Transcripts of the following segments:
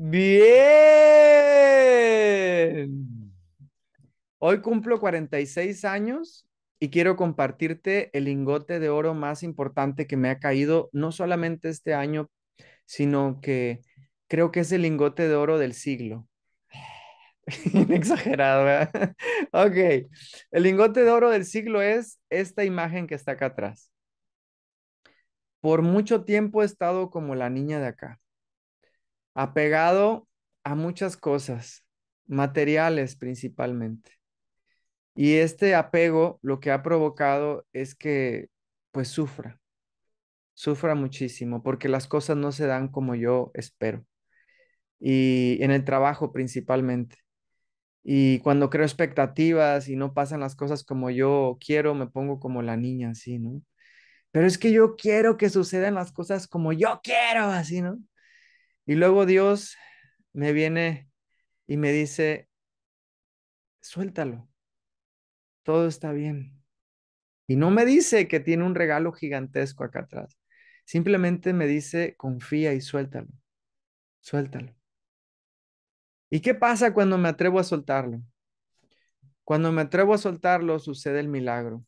Bien. Hoy cumplo 46 años y quiero compartirte el lingote de oro más importante que me ha caído, no solamente este año, sino que creo que es el lingote de oro del siglo. Exagerado, ¿verdad? ok. El lingote de oro del siglo es esta imagen que está acá atrás. Por mucho tiempo he estado como la niña de acá apegado a muchas cosas, materiales principalmente. Y este apego lo que ha provocado es que pues sufra, sufra muchísimo porque las cosas no se dan como yo espero. Y en el trabajo principalmente. Y cuando creo expectativas y no pasan las cosas como yo quiero, me pongo como la niña, así, ¿no? Pero es que yo quiero que sucedan las cosas como yo quiero, así, ¿no? Y luego Dios me viene y me dice, suéltalo, todo está bien. Y no me dice que tiene un regalo gigantesco acá atrás. Simplemente me dice, confía y suéltalo, suéltalo. ¿Y qué pasa cuando me atrevo a soltarlo? Cuando me atrevo a soltarlo sucede el milagro.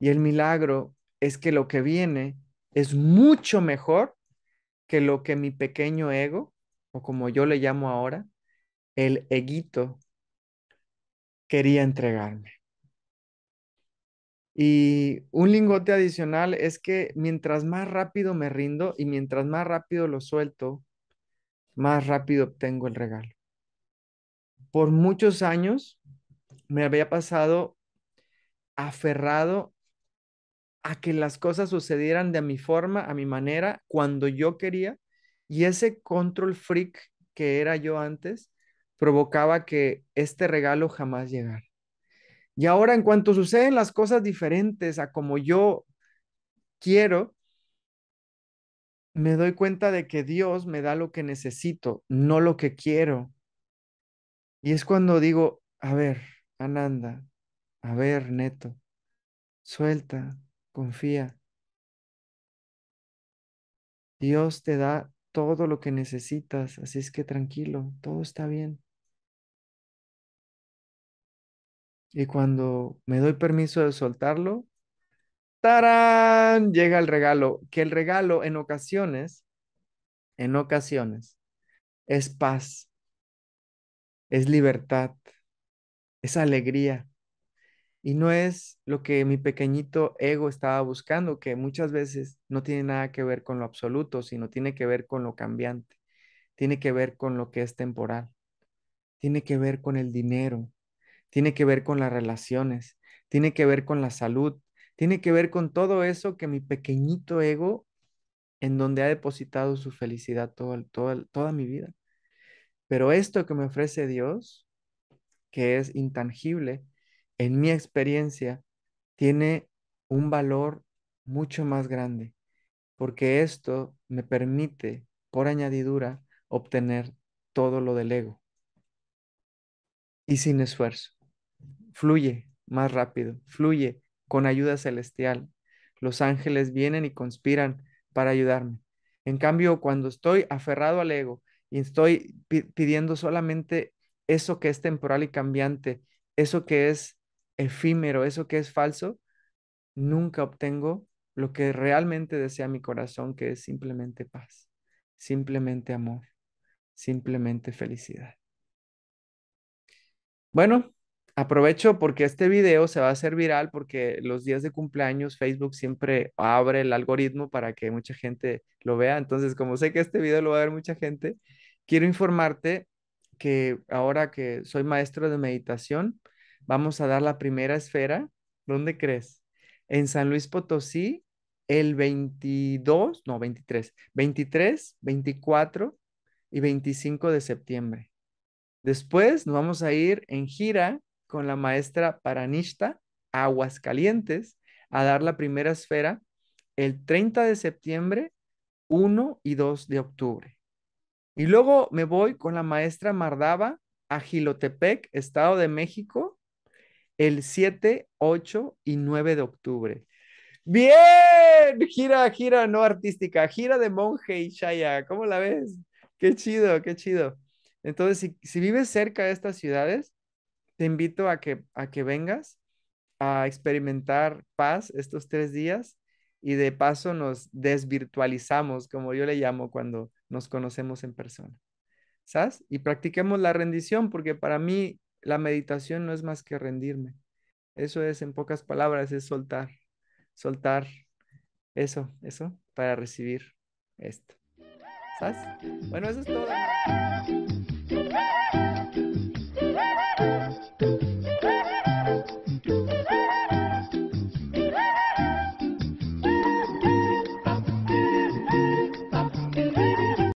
Y el milagro es que lo que viene es mucho mejor que lo que mi pequeño ego, o como yo le llamo ahora, el eguito, quería entregarme. Y un lingote adicional es que mientras más rápido me rindo y mientras más rápido lo suelto, más rápido obtengo el regalo. Por muchos años me había pasado aferrado a que las cosas sucedieran de mi forma, a mi manera, cuando yo quería. Y ese control freak que era yo antes provocaba que este regalo jamás llegara. Y ahora en cuanto suceden las cosas diferentes a como yo quiero, me doy cuenta de que Dios me da lo que necesito, no lo que quiero. Y es cuando digo, a ver, Ananda, a ver, Neto, suelta, confía. Dios te da todo lo que necesitas, así es que tranquilo, todo está bien. Y cuando me doy permiso de soltarlo, ¡tarán! Llega el regalo, que el regalo en ocasiones, en ocasiones, es paz, es libertad, es alegría, y no es lo que mi pequeñito ego estaba buscando, que muchas veces no tiene nada que ver con lo absoluto, sino tiene que ver con lo cambiante, tiene que ver con lo que es temporal, tiene que ver con el dinero, tiene que ver con las relaciones, tiene que ver con la salud, tiene que ver con todo eso que mi pequeñito ego, en donde ha depositado su felicidad toda mi vida. Pero esto que me ofrece Dios, que es intangible, en mi experiencia, tiene un valor mucho más grande, porque esto me permite, por añadidura, obtener todo lo del ego. Y sin esfuerzo. Fluye más rápido, fluye con ayuda celestial. Los ángeles vienen y conspiran para ayudarme. En cambio, cuando estoy aferrado al ego y estoy pidiendo solamente eso que es temporal y cambiante, eso que es efímero, eso que es falso, nunca obtengo lo que realmente desea mi corazón, que es simplemente paz, simplemente amor, simplemente felicidad. Bueno, aprovecho porque este video se va a hacer viral porque los días de cumpleaños Facebook siempre abre el algoritmo para que mucha gente lo vea. Entonces, como sé que este video lo va a ver mucha gente, quiero informarte que ahora que soy maestro de meditación, Vamos a dar la primera esfera. ¿Dónde crees? En San Luis Potosí, el 22, no, 23, 23, 24 y 25 de septiembre. Después nos vamos a ir en gira con la maestra Paranista Aguascalientes a dar la primera esfera el 30 de septiembre, 1 y 2 de octubre. Y luego me voy con la maestra Mardava a Gilotepec, Estado de México, el 7, 8 y 9 de octubre. Bien, gira, gira no artística, gira de monje y Shaya. ¿Cómo la ves? Qué chido, qué chido. Entonces, si, vives cerca de estas ciudades, te invito a que, a que vengas a experimentar paz estos tres días y de paso nos desvirtualizamos, como yo le llamo cuando nos conocemos en persona. ¿Sabes? Y practiquemos la rendición, porque para mí la meditación no es más que rendirme. Eso es, en pocas palabras, es soltar, soltar eso, eso, para recibir esto. ¿Sabes? Bueno, eso es todo.